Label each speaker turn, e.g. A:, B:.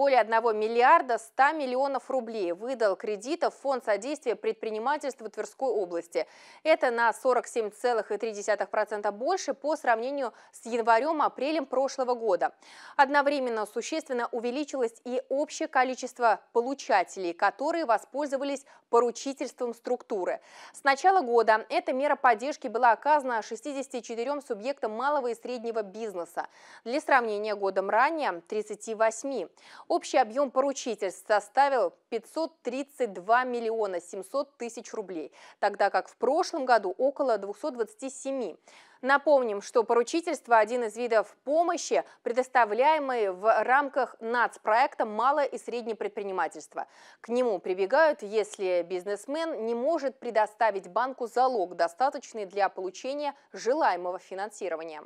A: Более 1 миллиарда 100 миллионов рублей выдал кредитов Фонд содействия предпринимательству Тверской области. Это на 47,3% больше по сравнению с январем-апрелем прошлого года. Одновременно существенно увеличилось и общее количество получателей, которые воспользовались поручительством структуры. С начала года эта мера поддержки была оказана 64 субъектам малого и среднего бизнеса. Для сравнения, годом ранее – 38. Общий объем поручительств составил 532 миллиона 700 тысяч рублей, тогда как в прошлом году около 227. Напомним, что поручительство – один из видов помощи, предоставляемой в рамках нацпроекта «Малое и среднее предпринимательство». К нему прибегают, если бизнесмен не может предоставить банку залог, достаточный для получения желаемого финансирования.